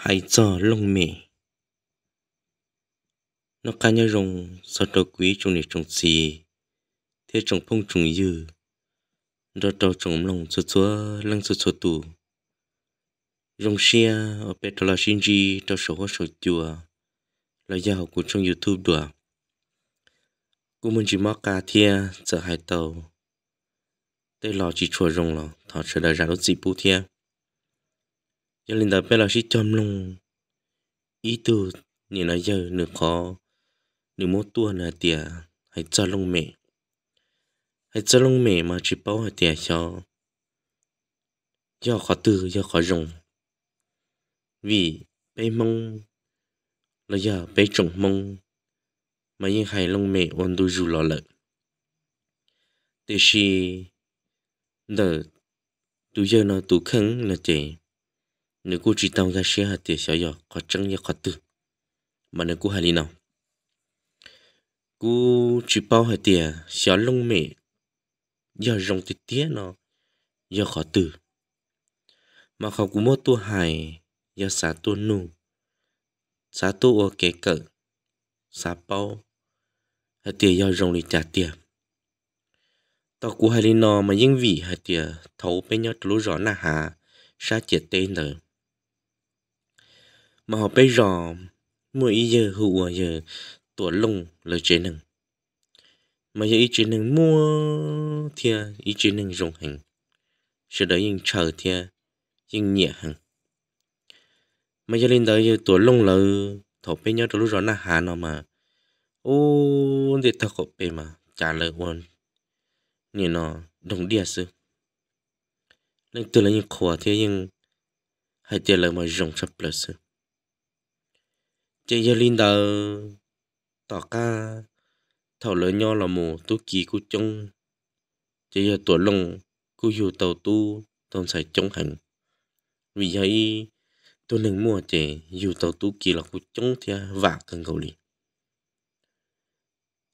hai giờ lông mì nó ca nhớ rồng sợ đầu quý trong này trong xì thế trong phong trùng dư đó đầu trong lòng sơ sơ lăng sơ sơ tù rồng xe ở bè đó là shinji cho sổ hóa sổ chùa là gia học của trong youtube đùa cô mình chỉ mắc ca thia sợ hai tàu tê lò chỉ chùa rồng lò thọ trở đời ra đốt dịp bù thia giờ linh tập bây là chỉ chấm lùng ý từ nhìn là giờ nửa khó nửa mốt tua là tỉa hãy cho lông mẹ hãy cho lông mẹ mà chỉ bảo hãy tỉa cho do khó từ do khó dùng vì bé mong là giờ bé trồng mong mà yên hay lông mẹ ôn đu dù lọ lợn thế thì đỡ tu giờ nó tu khấn là chị nếu cô chỉ tông ra xe hạt tiền xéo giờ có trăng như có tư mà nếu cô hà lý nào cô chỉ bao hạt tiền xéo lông mẹ giờ rong tít tía nó giờ khó từ mà không cũng mất tua hài giờ xả tua nụ xả tua kế cỡ xả bao hạt tiền giờ rong đi trả tiền tao cú hai lên nó mà những vị hạt tiền thấu bên nhau lúa rõ na hà sa chết tên rồi mà họ bây giờ mỗi giờ hụ giờ tổ lông là chế năng mà giờ ý chế năng mua thì ý chế năng dùng hành sẽ đợi yên chờ thì yên nhẹ hàng mà giờ lên tới tổ lông là thọ bên nhau lúc rõ là hà nó mà ô thì thật khó bề mà trả lời quan như nó đồng địa sư nên từ lấy những khóa thì những hai tiền lời mà dùng sắp lời sư chị giờ linh đờ tỏ ca thảo lỡ nho là mù tu kỳ cu trông chị giờ tuổi lông cu dù tàu tu tàu sài trông hành vì vậy tôi nên mua chị dù tàu tu kỳ là cu trông thì vả cần cầu liền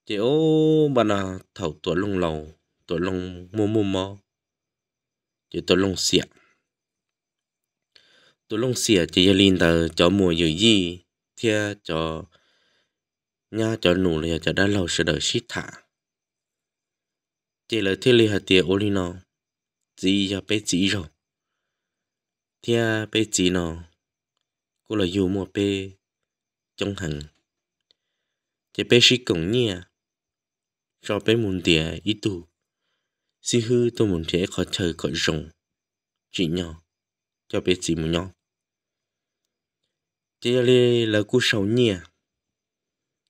chị ô bà nào thảo tuổi lông lầu tuổi lông mô mô mò chị tuổi lông xịa tuổi lông xịa chị giờ linh đờ cho mùa dự gì thia cho nhà cho nụ là cho đã lâu sẽ đợi xí thả chỉ là thiết lý hạt tiền ôn nó chỉ cho bé chỉ rồi thia bé chỉ nó cô là dù mua bé trong hàng chỉ bé xí cổng nha cho bé muốn tiền ít tu xí hư tôi muốn thế khỏi chơi khỏi rồng chỉ nhỏ cho bé chỉ muốn nhỏ Tia là là cú sầu nhẹ.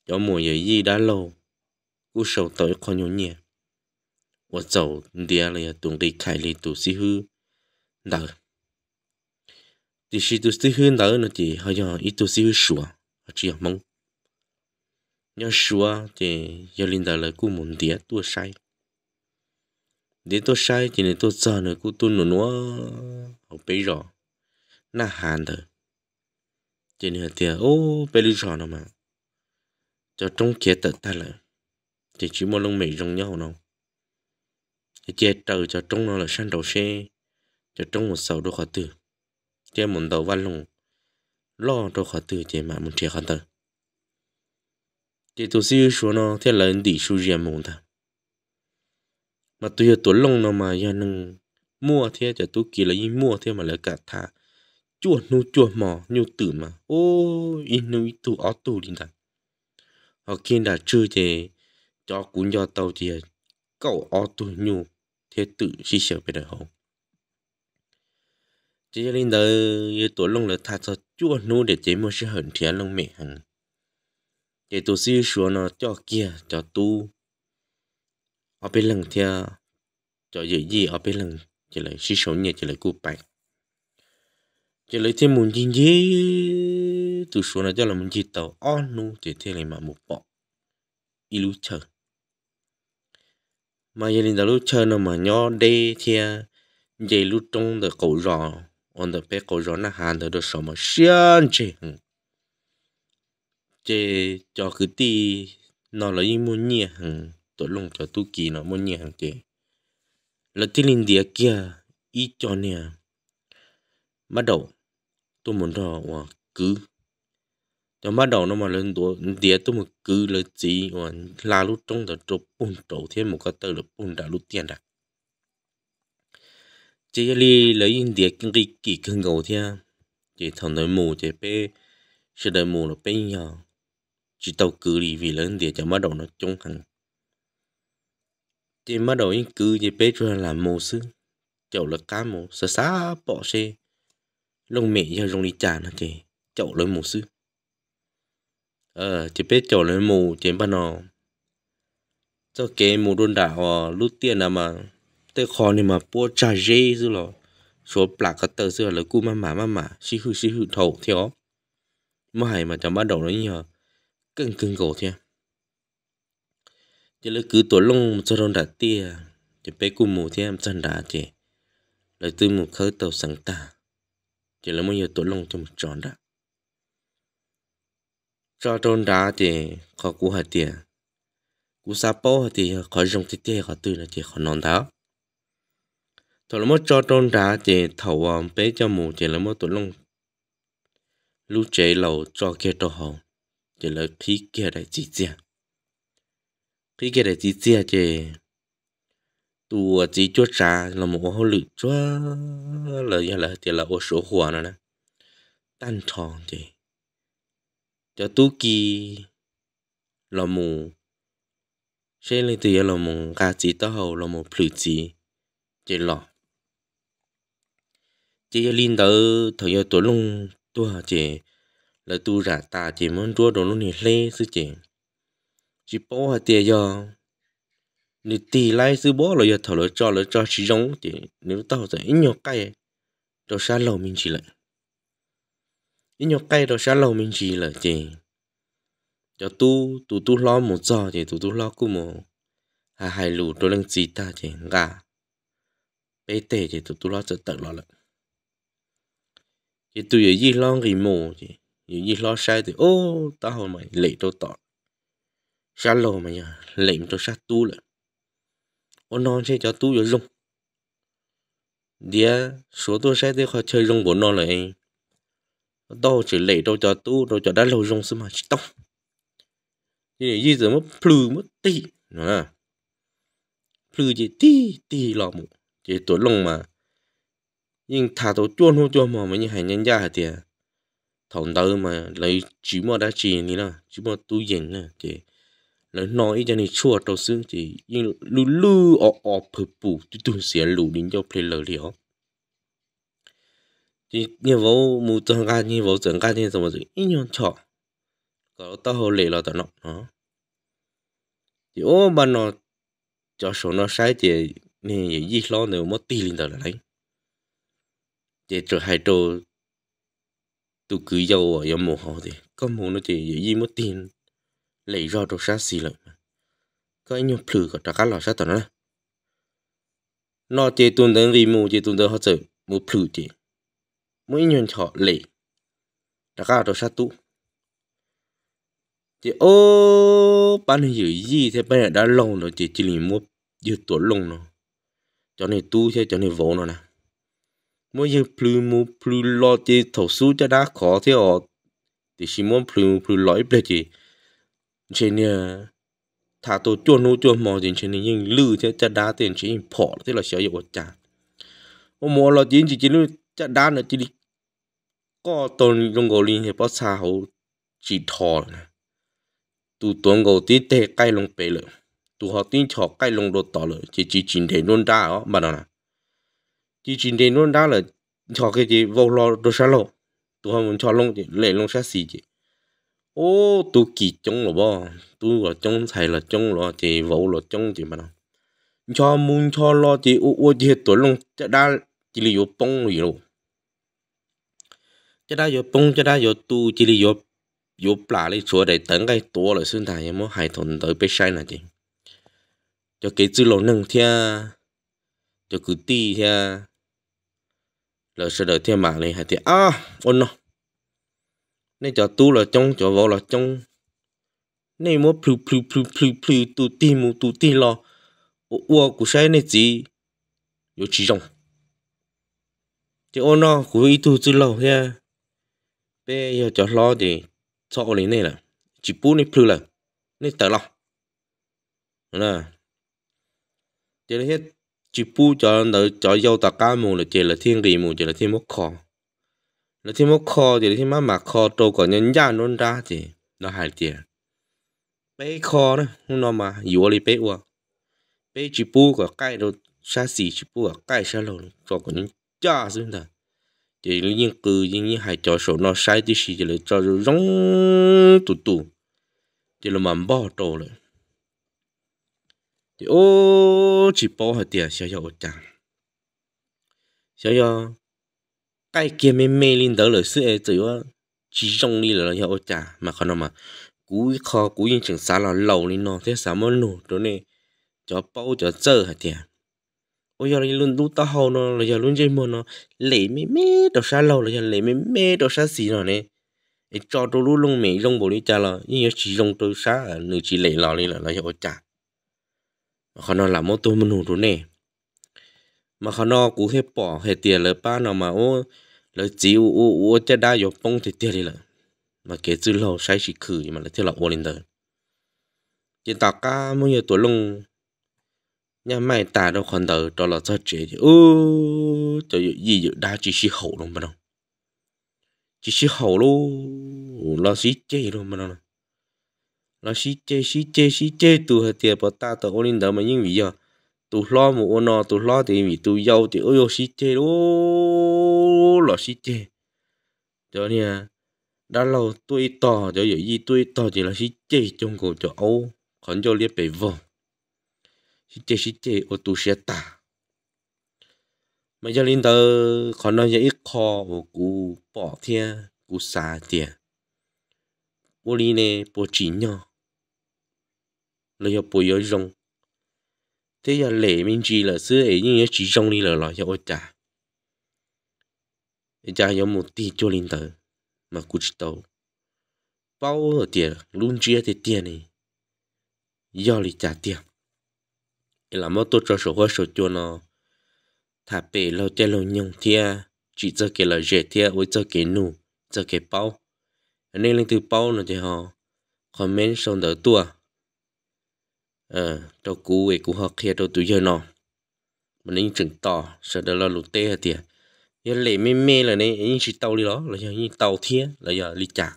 Cho mùa dễ gì đã lâu. Cú sầu tới khó nhổ nhẹ. Và dầu tia là tụng đi khai lê tụ sĩ hư. Đợi. Thì sĩ tụ sĩ hư đợi nó thì họ dò ít tụ sĩ hư sủa. Họ chỉ mong. Nhớ sủa thì giờ linh đợi là cú muốn tia tua sai để tôi sai thì để tôi sợ nữa cũng tôi nó nó học bây giờ na hàn thôi chỉ nên tiền ô bê lưu trò nào mà cho trong kia tận ta lại thì chỉ một lông mày giống nhau nào thì chia trừ cho trong nó là sang đầu xe cho trong một sầu đồ khó từ chia một đầu văn lùng lo đồ khó từ chỉ mà một chia khó từ thì tôi siêu số nó thì là đi số riêng mong ta mà tôi tuấn lông nó mà giờ mua thế cho tôi kỳ là mua thế mà lại cả thả chuột nu chuột mò nhu tử mà ô in nu tu ó tu đi đặt họ kia đã chơi thì cho cũng do tàu thì cậu ó tu nhu thế tự xí sợ bây đời không chỉ cho nên đời tổ lông là thật cho chuột nu để chế mua sẽ hận thiên lông mẹ hằng để tổ sư xuống nó cho kia cho tu ở bên lần theo cho dễ gì ở bên lần chỉ là xí sống nhẹ chỉ là cú bạch chỉ lấy thêm muốn chín gì từ số này cho là muốn chín tàu on nu chỉ thêm lấy mà một bọ ilu chờ mà giờ đình đã lúc chờ nó mà nhỏ đê thì dây lúc trong được cầu rò on the pe cầu rò nó hàn được số mà xiên chỉ chỉ cho cứ ti nó là những môn nhẹ hàng tổ lông cho tu kỳ nó môn nhẹ hàng chỉ là tin linh địa kia ít cho nè bắt đầu tôi muốn thò và cứ cho bắt đầu nó mà lên tuổi đĩa tôi mà cứ là gì và là lúc trong đó chụp bún trầu thêm một cái tờ là bún đã lúc tiền đã chỉ là lấy đĩa địa cái kỳ cưng cầu theo chỉ thằng nói mù chỉ bé sẽ đợi mù là bé nhỏ chỉ tàu cứ đi vì lớn địa cho bắt đầu nó trông hẳn chỉ bắt đầu cứ chỉ bé cho làm mù sư chậu là cá mù xa xa bỏ xe lông mẹ giờ rong đi chà nó chị chậu lấy mù sư ờ chỉ biết chậu lấy mù chị bà nó cho cái mù đôn đảo ờ, lút tiền là mà tới khó này mà bua trà dê rồi lo số bạc cái tờ xưa là cu mà mà mà mà xí hư xí hư thầu theo mà hay mà chẳng bắt đầu nó nhờ cưng cưng cổ thế, chỉ là cứ tổ lông cho đôn đã tia chỉ biết cu mù thế em chân đã chị lời tư một khơi tàu sáng tạo chỉ là muốn nhiều tuổi lông trong một tròn đó cho trôn đá thì khó cú hạt tiền cú sa bó thì khó dùng tí tê khó tư là chỉ khó non tháo thôi là mất cho trôn đá thì thầu vòng ờ, bé cho mù chỉ là mất tuổi lông lưu chế lầu cho kia cho hồng chỉ là khí kia để chỉ chia khí kia để chỉ chia thì ตัวจีจ้วจ้าเราหมูเขาหลุดจ้าเลยยังเลยเดี๋ยวเราโอโซหัวนะนะตั้นทองจีจะตู้กีเราหมูใช่เลยตัวเราหมูกาจีเต้าเราหมูผลุจีจีหล่อจีจะลินเตอร์ถอยตัวลงตัวจีแล้วตัวจ่าตาจีมันตัวโดนลุงนี่เล่ซื้อจีจีโป้เตียยอง你地来是波了，要投了招了招其中的，你到这一鸟盖，到山楼面去了，一鸟盖到山楼面去了的，要都都都老木造的，都都老古木，还还路都能知道的，噶，白带的都都老就得了了，也都有一浪的木的，有一浪晒的，哦，到后面累都到，山楼嘛呀，累都晒多了。我弄些叫都有用。địa số tôi sẽ thấy họ chơi rong bốn non lại đâu chỉ lấy đâu cho tu đâu cho đã lâu rong xí mà chỉ tông thì gì giờ mất plư mất tì nữa plư chỉ tì tì lọ mù chỉ tuổi lông mà nhưng thà tổ chuôn hô chuôn mà mình hay nhân gia thì thằng đâu mà lấy chỉ mà đã chỉ này là chỉ mà tu dành nè thì là nói cho nên chua tao xứ thì nhưng lu lu ọ ọ phù phù tụi tu sẽ lù đến cho player liều chỉ như vô mù chân ca như vô chân ca như sao mà gì ít nhon chọ có tao hồ lệ là tao nó nó thì ô mà nó cho số nó sai thì nên gì gì lo nếu mất tiền lên tao là chỉ cho hai trâu tụi cứ giàu ở nhà mồ họ thì có mồ nó chỉ gì mất tiền lấy ra đồ sát xì lợi mà có anh nhung phử có trả cá lò sát tao nữa nó chế tuần đến vì mù chế tuần đến họ chơi mù phử chế mỗi nhân thọ lấy trả cá đồ sát tu chế ô bán hiểu gì thế bây giờ đã lồng nó chế chỉ lấy mua dự tuần lồng nó cho này tu thế cho này vô nó nè mỗi giờ phử mù phử lo chế thầu su cho đá khó thế họ thì chỉ muốn phử phử lõi bây chế trên nhà ờ, thả tổ chuồn nô chuồn mò trên trên những lư thế chả đá tiền chỉ phỏ thế là sợ dầu chả ô mò là chỉ chỉ chỉ lư chả đá là chỉ có tồn trong gò linh hiệp bao xa hậu chỉ thò nè tu tuấn gò tí tê cay lông bể lợ tu họ tí chọ cay lông đồ tỏ lợ chỉ chỉ chỉ thế luôn đá ó mà đó nè chỉ chỉ thế luôn đá là chọ cái gì vô lo đồ xa lo tu họ muốn chọ lông chỉ lệ lông xa xì chỉ ô tu kỳ chống là bò tu là chống thầy là chống lo thì vỗ là chống thì mà nào cho muốn cho lo thì ô ô thì tuổi long đã chỉ là yếu bông rồi đâu chỉ đã yếu bông chả đã yếu tu chỉ là yếu yếu bà lấy chúa để tấn cái tua là xuyên thầy em muốn hài thuần tới bên sai là gì cho cái chữ lầu nâng thia cho cứ ti thia là sẽ đợi thia mà này hay thì à ôn nó nên cho tu là trong cho vào là trong nên mua plu plu plu plu plu tu ti mu tu ti lo ô ô cụ sai nên gì yo chỉ rong chỉ ô nó cụ ý tu chỉ lo ha bé yo cho lo thì cho lên này là chỉ bu nên plu là nên tờ lo nè Thế là hết chỉ bu cho nó cho dâu ta cá mù là chỉ là thiên rì mù chỉ là thiên mốc khó nó thì mất kho thì nó chỉ mất mà kho trâu còn nhân gia nôn ra thì nó hại tiền bê kho đó nó mà yếu đi bê quá bê chỉ bu của cái đồ xa xỉ chỉ bu của cái xa lầu cho còn nhân gia xuyên thật thì những cừ những hai trò số nó sai tí xí thì là cho rong tụ tụ thì là mà bỏ trâu rồi thì ô chỉ bỏ hết tiền xíu xíu chàng xíu xíu cái kia mới mê lên đó là sự ấy chỉ có chỉ trong đi là hiệu trả mà còn mà cú kho cú yên chẳng xa là lầu lên nó thế sao mà nổ đó này cho bao cho chờ hả tiền ôi giờ luôn đu ta nó là giờ luôn chơi nó lấy mê mê đồ xa lầu là giờ mê mê đồ xa xì nó này để cho tôi luôn luôn mẹ luôn bố đi cha là nhưng chỉ dùng tôi xa ở chỉ lấy lò lên là là hiệu trả mà còn nó là tô mà nổ đó mà khá nó cũng hết bỏ hết tiền lời ba nào mà ô lỡ chỉ u u u cho đa vô bông thì tiếc mà kể chữ lâu sai chỉ khử mà là thiết là ô lên đời hiện tại cả mỗi giờ tuổi nhà mày ta đâu còn đời đó là cho chế chứ ô cho gì dự đa chỉ xí hậu luôn mà đâu chỉ xí hậu luôn là xí chế luôn mà đâu là xí chế xí chế xí chế tụ hết tiệt bảo ta tao ô lên mà nhưng vì giờ tụ lo mù ô nọ tụ lo thì mình tụ giàu thì ôi xí chê ô lọ xí chê cho nên à, đã lâu tôi to cho vậy gì tôi to thì là xí chê trong cổ cho âu còn cho liếc bể vò xí chê xí chê ô tụ xe ta mà giờ linh tử còn nói vậy kho ô cú bỏ thiên cú xa tiền bố linh nè bố chỉ nhau lấy bố yếu rong thế giờ lễ mình chỉ là xưa ấy nhưng chỉ trong đi là lo cho ôi cha cha giống một tí cho linh tử mà cút tàu bao ở tiền luôn chia thì tiền này do lì trả tiền là mất tôi cho số hoa số cho nó thả bể lâu chơi lâu nhung thia chỉ cho cái là dễ thia với cho cái nụ cho cái bao nên lên từ bao nó thì họ comment xong đỡ tua ờ cho cú về cú họ kia cho tụi giờ nó mình nên chừng tỏ đó là lụt tê hả tiệt giờ lệ mê mê là nên những chỉ tàu đi đó là giờ những tàu thiê là giờ đi chả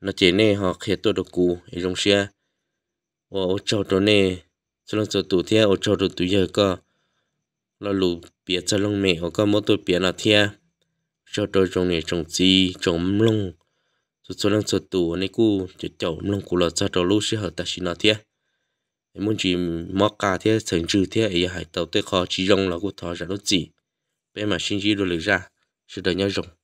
nó chế nè họ kia tụi đó cú ở trong xe ô cho đó nè cho nó cho tụi thiê ô cho đó tụi giờ có lụt bịa cho lông mẹ họ có mỗi tụi là thiê cho tôi trong này trong gì trong lông số số lần số tù này cú chỉ chậu lông cú là cho tôi lúc sẽ hợp muốn chỉ mò cả thế thành trừ thế ấy hải tàu tới khó chỉ rong là của thọ ra đốt gì bên mà sinh chỉ đồ lấy ra sự đời nhau rồng